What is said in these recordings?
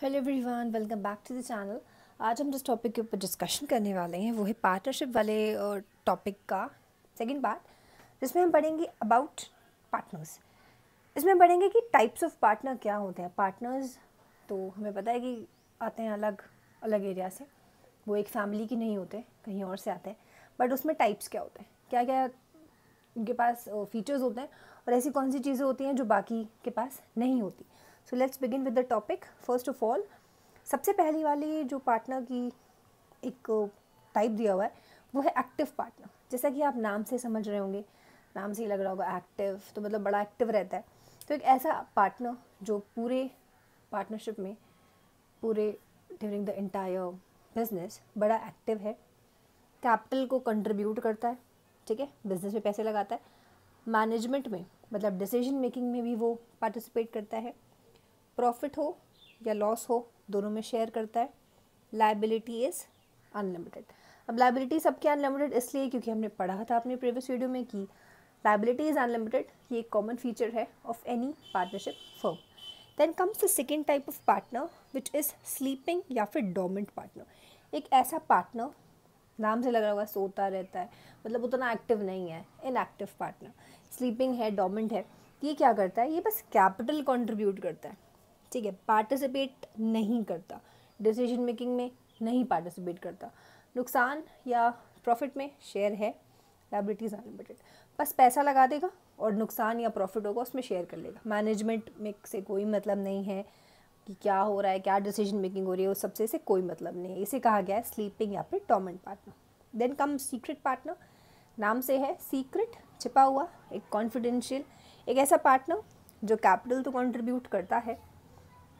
hello everyone welcome back to the channel आज हम जिस टॉपिक के ऊपर डिस्कशन करने वाले हैं वो है पार्टनरशिप वाले टॉपिक का सेकंड पार्ट जिसमें हम पढ़ेंगे अबाउट पार्टनर्स इसमें हम पढ़ेंगे कि टाइप्स ऑफ पार्टनर क्या होते हैं पार्टनर्स तो हमें पता है कि आते हैं अलग अलग एरिया से वो एक फैमिली की नहीं होते कहीं और से आते हैं बट उसमें टाइप्स क्या होते हैं क्या क्या उनके पास फीचर्स होते हैं और ऐसी कौन सी चीज़ें होती हैं जो बाकी के पास नहीं होती so let's begin with the topic first of all सबसे पहली वाली जो पार्टनर की एक टाइप uh, दिया हुआ है वो है एक्टिव पार्टनर जैसा कि आप नाम से समझ रहे होंगे नाम से ही लग रहा होगा एक्टिव तो मतलब बड़ा एक्टिव रहता है तो एक ऐसा पार्टनर जो पूरे पार्टनरशिप में पूरे ड्यूरिंग द इंटायर बिजनेस बड़ा एक्टिव है कैपिटल को कंट्रीब्यूट करता है ठीक है बिजनेस में पैसे लगाता है मैनेजमेंट में मतलब डिसीजन मेकिंग में भी वो पार्टिसिपेट करता है प्रॉफिट हो या लॉस हो दोनों में शेयर करता है लाइबिलिटी इज़ अनलिमिटेड अब लाइबिलिटी सबके अनलिमिटेड इसलिए क्योंकि हमने पढ़ा था अपने प्रीवियस वीडियो में कि लाइबिलिटी इज़ अनलिमिटेड ये एक कॉमन फीचर है of any partnership firm then comes the second type of partner which is sleeping या फिर डोमेंट पार्टनर एक ऐसा पार्टनर नाम से लग रहा हुआ सोता रहता है मतलब उतना एक्टिव नहीं है इनएक्टिव पार्टनर स्लीपिंग है डोमेंट है ये क्या करता है ये बस कैपिटल कंट्रीब्यूट करता है ठीक है पार्टिसिपेट नहीं करता डिसीजन मेकिंग में नहीं पार्टिसिपेट करता नुकसान या प्रॉफिट में शेयर है लाइबिलिटीज़ अनलिमिटेड बस पैसा लगा देगा और नुकसान या प्रॉफिट होगा उसमें शेयर कर लेगा मैनेजमेंट में से कोई मतलब नहीं है कि क्या हो रहा है क्या डिसीजन मेकिंग हो रही है उस सबसे से कोई मतलब नहीं है इसे कहा गया है स्लीपिंग या फिर dormant partner then come secret partner नाम से है सीक्रेट छिपा हुआ एक कॉन्फिडेंशियल एक ऐसा पार्टनर जो कैपिटल तो कंट्रीब्यूट करता है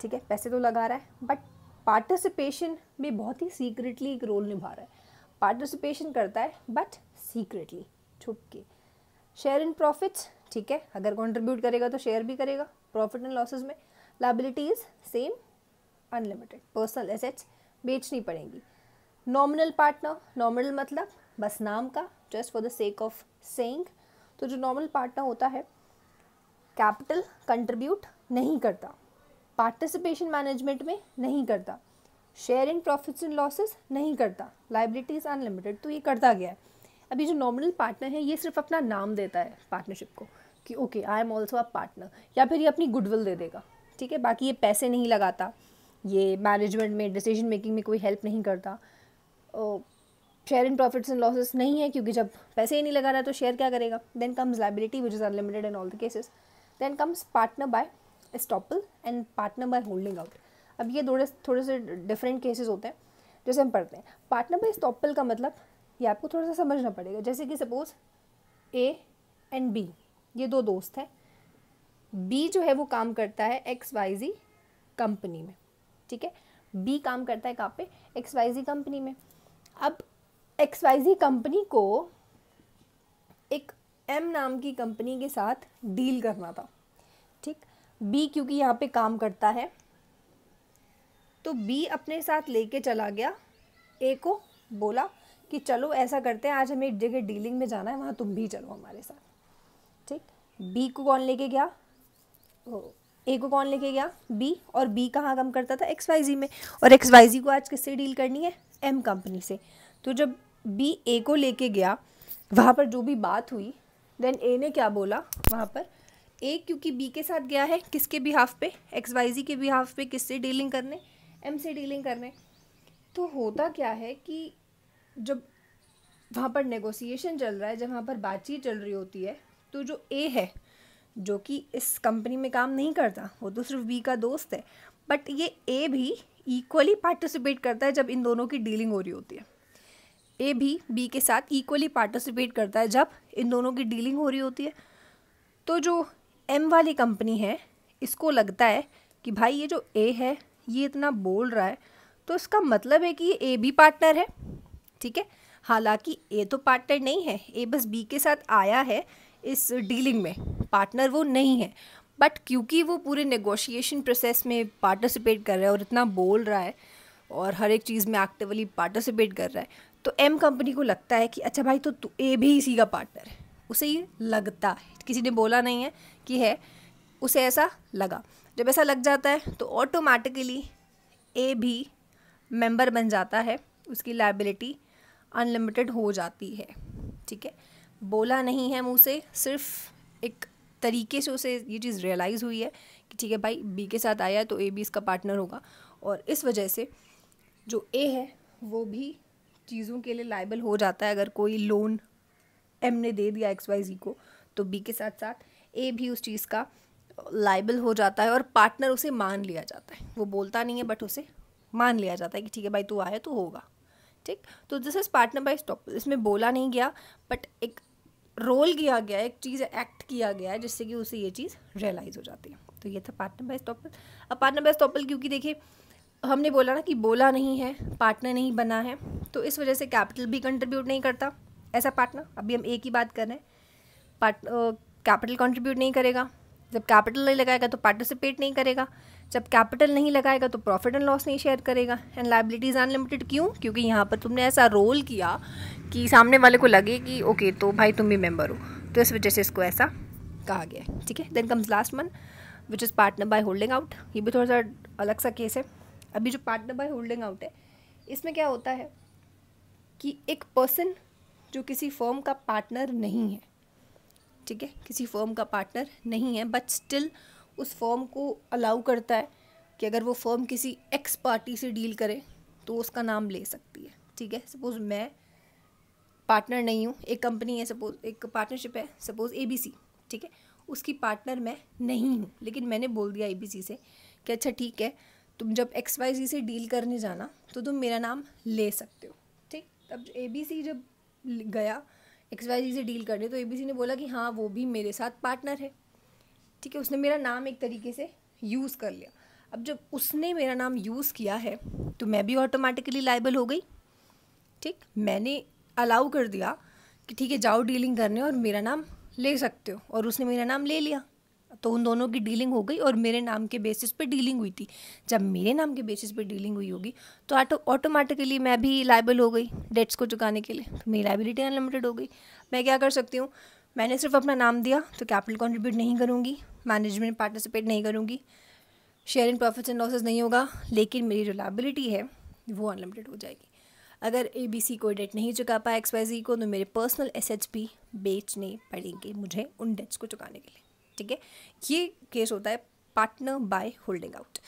ठीक है पैसे तो लगा रहा है बट पार्टिसिपेशन भी बहुत ही सीक्रेटली एक रोल निभा रहा है पार्टिसिपेशन करता है बट सीक्रेटली छुप के शेयर इन प्रॉफिट्स ठीक है अगर कंट्रीब्यूट करेगा तो शेयर भी करेगा प्रॉफिट एंड लॉसेज में liabilities same unlimited personal assets बेचनी पड़ेंगी नॉमिनल पार्टनर नॉमिनल मतलब बस नाम का just for the sake of saying तो जो नॉर्मल पार्टनर होता है कैपिटल कंट्रीब्यूट नहीं करता पार्टिसिपेशन मैनेजमेंट में नहीं करता share in profits and losses नहीं करता लाइबिलिटी इज़ अनलिमिटेड तो ये करता गया है अभी जो नॉमिनल पार्टनर है ये सिर्फ अपना नाम देता है पार्टनरशिप को कि okay I am also a partner या फिर ये अपनी गुडविल दे देगा ठीक है बाकी ये पैसे नहीं लगाता ये मैनेजमेंट में डिसीजन मेकिंग में कोई हेल्प नहीं करता share in profits and losses नहीं है क्योंकि जब पैसे ही नहीं लगा रहा है तो शेयर क्या करेगा then comes liability which is unlimited in all the cases then comes partner by estoppel and partner by holding out अब ये थोड़े थोड़े से डिफरेंट केसेस होते हैं जैसे हम पढ़ते हैं पार्टनर बाय स्टॉपल का मतलब ये आपको थोड़ा सा समझना पड़ेगा जैसे कि सपोज ए एंड बी ये दो दोस्त हैं बी जो है वो काम करता है एक्स वाई जी कंपनी में ठीक है बी काम करता है कहाँ पे एक्स वाई जी कंपनी में अब एक्स वाई जी कंपनी को एक एम नाम की कंपनी के साथ डील करना था बी क्योंकि यहाँ पे काम करता है तो बी अपने साथ लेके चला गया ए को बोला कि चलो ऐसा करते हैं आज हमें एक जगह डीलिंग में जाना है वहाँ तुम भी चलो हमारे साथ ठीक बी को कौन लेके गया ए को कौन लेके गया बी और बी कहाँ काम करता था एक्स वाई जी में और एक्स वाई जी को आज किससे डील करनी है एम कंपनी से तो जब बी ए को लेके गया वहाँ पर जो भी बात हुई देन ए ने क्या बोला वहाँ पर ए क्योंकि बी के साथ गया है किसके बिहाफ पे एक्स वाई जी के बिहाफ पे किससे डीलिंग करने एम से डीलिंग करने तो होता क्या है कि जब वहाँ पर नेगोशिएशन चल रहा है जब वहाँ पर बातचीत चल रही होती है तो जो ए है जो कि इस कंपनी में काम नहीं करता वो तो सिर्फ बी का दोस्त है बट ये ए भी इक्वली पार्टिसिपेट करता है जब इन दोनों की डीलिंग हो रही होती है ए भी बी के साथ इक्वली पार्टिसिपेट करता है जब इन दोनों की डीलिंग हो रही होती है तो जो एम वाली कंपनी है इसको लगता है कि भाई ये जो ए है ये इतना बोल रहा है तो इसका मतलब है कि ये ए भी पार्टनर है ठीक है हालांकि ए तो पार्टनर नहीं है ए बस बी के साथ आया है इस डीलिंग में पार्टनर वो नहीं है बट क्योंकि वो पूरे नेगोशिएशन प्रोसेस में पार्टिसिपेट कर रहा है और इतना बोल रहा है और हर एक चीज़ में एक्टिवली पार्टिसिपेट कर रहा है तो एम कंपनी को लगता है कि अच्छा भाई तो ए भी इसी का पार्टनर है उसे ये लगता है किसी ने बोला नहीं है की है उसे ऐसा लगा जब ऐसा लग जाता है तो ऑटोमेटिकली ए भी मेंबर बन जाता है उसकी लाइबिलिटी अनलिमिटेड हो जाती है ठीक है बोला नहीं है मुँह से सिर्फ एक तरीके से उसे ये चीज़ रियलाइज़ हुई है कि ठीक है भाई बी के साथ आया है तो ए बी इसका पार्टनर होगा और इस वजह से जो ए है वो भी चीज़ों के लिए लाइबल हो जाता है अगर कोई लोन एम ने दे दिया एक्स वाई जी को तो बी के साथ साथ ए भी उस चीज़ का लाइबल हो जाता है और पार्टनर उसे मान लिया जाता है वो बोलता नहीं है बट उसे मान लिया जाता है कि ठीक है भाई तू आया तो होगा ठीक तो this is partner by estoppel इसमें बोला नहीं गया बट एक रोल किया गया एक चीज़ एक्ट किया गया है जिससे कि उसे ये चीज़ रियलाइज़ हो जाती है तो ये था पार्टनर बाई स्टॉपल अब पार्टनर बाई स्टॉपल क्योंकि देखिए हमने बोला ना कि बोला नहीं है पार्टनर नहीं बना है तो इस वजह से कैपिटल भी कंट्रीब्यूट नहीं करता ऐसा पार्टनर अभी हम एक ही बात कर रहे हैं पार्ट कैपिटल कंट्रीब्यूट नहीं करेगा जब कैपिटल नहीं लगाएगा तो पार्टिसिपेट नहीं करेगा जब कैपिटल नहीं लगाएगा तो प्रॉफिट एंड लॉस नहीं शेयर करेगा एंड लाइबिलिटीज़ अनलिमिटेड क्यों क्योंकि यहाँ पर तुमने ऐसा रोल किया कि सामने वाले को लगे कि ओके तो भाई तुम भी मेम्बर हो तो इस वजह से इसको ऐसा कहा गया है ठीक है then comes last one which is partner by holding out ये भी थोड़ा सा अलग सा केस है अभी जो पार्टनर बाय होल्डिंग आउट है इसमें क्या होता है कि एक पर्सन जो किसी फर्म का पार्टनर नहीं है ठीक है किसी फॉर्म का पार्टनर नहीं है बट स्टिल उस फॉर्म को अलाउ करता है कि अगर वो फॉर्म किसी एक्स पार्टी से डील करे तो उसका नाम ले सकती है ठीक है सपोज़ मैं पार्टनर नहीं हूँ एक कंपनी है सपोज एक पार्टनरशिप है सपोज़ ए ठीक है उसकी पार्टनर मैं नहीं हूँ लेकिन मैंने बोल दिया ए से कि अच्छा ठीक है तुम जब एक्स वाई जी से डील करने जाना तो तुम मेरा नाम ले सकते हो ठीक तब ए बी सी जब गया एक्स वाई जी से डील कर रहे तो ए बी सी ने बोला कि हाँ वो भी मेरे साथ पार्टनर है ठीक है उसने मेरा नाम एक तरीके से यूज़ कर लिया अब जब उसने मेरा नाम यूज़ किया है तो मैं भी ऑटोमेटिकली लाइबल हो गई ठीक मैंने अलाउ कर दिया कि ठीक है जाओ डीलिंग करने और मेरा नाम ले सकते हो और उसने मेरा नाम ले लिया तो उन दोनों की डीलिंग हो गई और मेरे नाम के बेसिस पे डीलिंग हुई थी जब मेरे नाम के बेसिस पे डीलिंग हुई होगी तो ऑटोमेटिकली मैं भी लाइबल हो गई डेट्स को चुकाने के लिए तो मेरी लाइबिलिटी अनलिमिटेड हो गई मैं क्या कर सकती हूँ मैंने सिर्फ अपना नाम दिया तो कैपिटल कॉन्ट्रीब्यूट नहीं करूँगी मैनेजमेंट पार्टिसिपेट नहीं करूँगी share in profits and losses नहीं होगा लेकिन मेरी जो लाइबिलिटी है वो अनलिमिटेड हो जाएगी अगर ए बी सी कोई डेट नहीं चुका पाया एक्स वाई जी को तो मेरे पर्सनल एसेट्स भी बेचने पड़ेंगे मुझे उन डेट्स को चुकाने के लिए ठीक है ये केस होता है पार्टनर बाय होल्डिंग आउट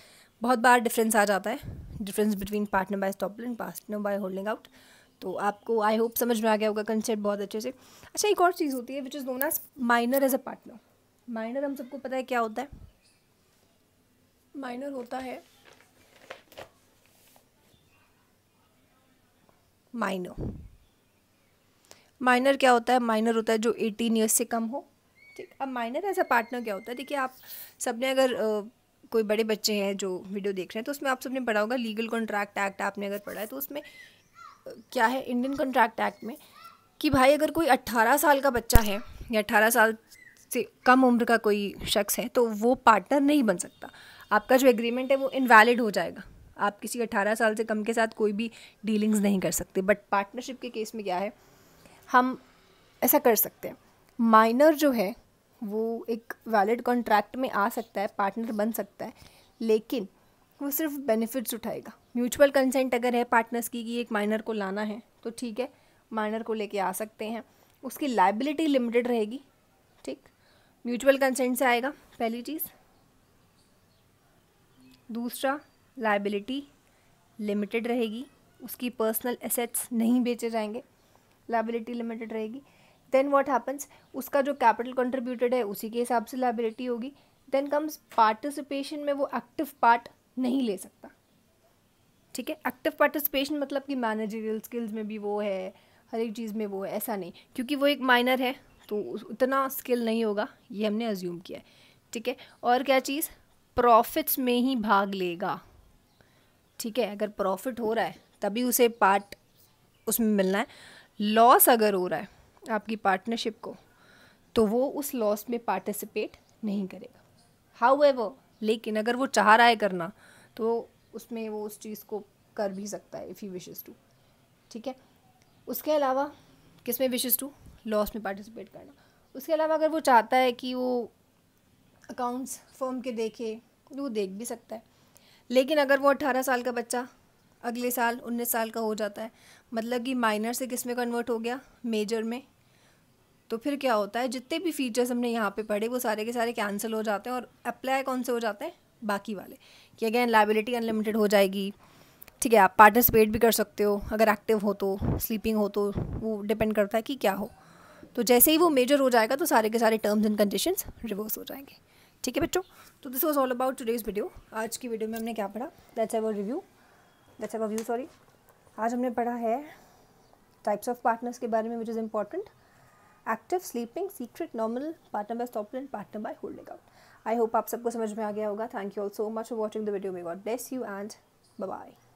बहुत बार डिफरेंस आ जाता है difference between partner by estoppel and partner by holding out तो आपको आई होप समझ में आ गया होगा कंसेप्ट बहुत अच्छे से अच्छा एक और चीज़ होती है which is known as minor as a partner minor हम सबको पता है क्या होता है माइनर होता है माइनर माइनर क्या होता है माइनर होता है जो एटीन ईयर्स से कम हो ठीक अब माइनर एज अ पार्टनर क्या होता है देखिए आप सबने अगर आ, कोई बड़े बच्चे हैं जो वीडियो देख रहे हैं तो उसमें आप सबने पढ़ा होगा लीगल कॉन्ट्रैक्ट एक्ट आपने अगर पढ़ा है तो उसमें क्या है इंडियन कॉन्ट्रैक्ट एक्ट में कि भाई अगर कोई अट्ठारह साल का बच्चा है या अट्ठारह साल से कम उम्र का कोई शख्स है तो वो पार्टनर नहीं बन सकता आपका जो एग्रीमेंट है वो इनवैलिड हो जाएगा आप किसी अट्ठारह साल से कम के साथ कोई भी डीलिंग्स नहीं कर सकते बट पार्टनरशिप के केस में क्या है हम ऐसा कर सकते हैं माइनर जो है वो एक वैलिड कॉन्ट्रैक्ट में आ सकता है पार्टनर बन सकता है लेकिन वो सिर्फ बेनिफिट्स उठाएगा म्यूचुअल कंसेंट अगर है पार्टनर्स की कि एक माइनर को लाना है तो ठीक है माइनर को लेके आ सकते हैं उसकी लाइबिलिटी लिमिटेड रहेगी ठीक म्यूचुअल कंसेंट से आएगा पहली चीज़ दूसरा लाइबिलिटी लिमिटेड रहेगी उसकी पर्सनल एसेट्स नहीं बेचे जाएंगे लाइबिलिटी लिमिटेड रहेगी देन वॉट हैपन्स उसका जो कैपिटल कंट्रीब्यूटेड है उसी के हिसाब से लाइबिलिटी होगी देन कम्स पार्टिसिपेशन में वो एक्टिव पार्ट नहीं ले सकता ठीक है एक्टिव पार्टिसिपेशन मतलब कि मैनेजरियल स्किल्स में भी वो है हर एक चीज़ में वो है ऐसा नहीं क्योंकि वो एक माइनर है तो उतना स्किल नहीं होगा ये हमने अज्यूम किया है ठीक है और क्या चीज़ प्रॉफिट्स में ही भाग लेगा ठीक है अगर प्रॉफिट हो रहा है तभी उसे पार्ट उसमें मिलना है लॉस अगर हो रहा है आपकी पार्टनरशिप को तो वो उस लॉस में पार्टिसिपेट नहीं करेगा हाउ एवर लेकिन अगर वो चाह रहा है करना तो उसमें वो उस चीज़ को कर भी सकता है इफ़ ही विशेज़ टू ठीक है उसके अलावा किस में विशेज़ टू लॉस में पार्टिसिपेट करना उसके अलावा अगर वो चाहता है कि वो अकाउंट्स फॉर्म के देखे तो वो देख भी सकता है लेकिन अगर वो अट्ठारह साल का बच्चा अगले साल उन्नीस साल का हो जाता है मतलब कि माइनर से किस में कन्वर्ट हो गया मेजर में तो फिर क्या होता है जितने भी फीचर्स हमने यहाँ पे पढ़े वो सारे के सारे कैंसिल हो जाते हैं और अप्लाई कौन से हो जाते हैं बाकी वाले कि अगेन लाइबिलिटी अनलिमिटेड हो जाएगी ठीक है आप पार्टिसिपेट भी कर सकते हो अगर एक्टिव हो तो स्लीपिंग हो तो वो डिपेंड करता है कि क्या हो तो जैसे ही वो मेजर हो जाएगा तो सारे के सारे टर्म्स एंड कंडीशंस रिवर्स हो जाएंगे ठीक है बच्चों तो this was all about today's video आज की वीडियो में हमने क्या पढ़ा that's our review that's our view sorry आज हमने पढ़ा है टाइप्स ऑफ पार्टनर्स के बारे में which is important active sleeping secret normal partner by estoppel and partner by holding out I hope आप सबको समझ में आ गया होगा thank you all so much for watching the video may God bless you and bye